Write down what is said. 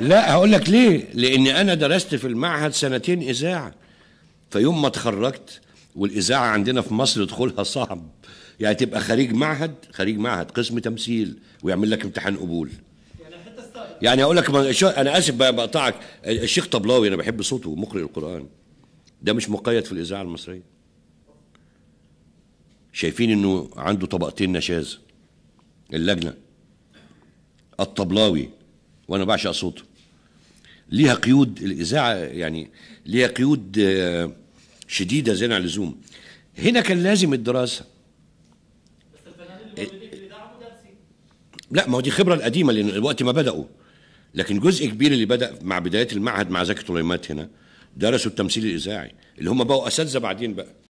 لا هقول لك ليه لاني انا درست في المعهد سنتين اذاعه فيوم ما اتخرجت والاذاعه عندنا في مصر دخولها صعب يعني تبقى خريج معهد خريج معهد قسم تمثيل ويعمل لك امتحان قبول يعني اقول لك انا اسف بقطعك الشيخ طبلاوي انا بحب صوته مقرئ القران ده مش مقيد في الاذاعه المصريه شايفين انه عنده طبقتين نشاز اللجنه الطبلاوي وانا بعشق صوته ليها قيود الاذاعه يعني ليها قيود آه، شديده زين على اللزوم هنا كان لازم الدراسه لا ما هو دي خبره القديمه لان الوقت ما بداوا لكن جزء كبير اللي بدا مع بدايه المعهد مع زكي طليمات هنا درسوا التمثيل الاذاعي اللي هم بقوا اساتذه بعدين بقى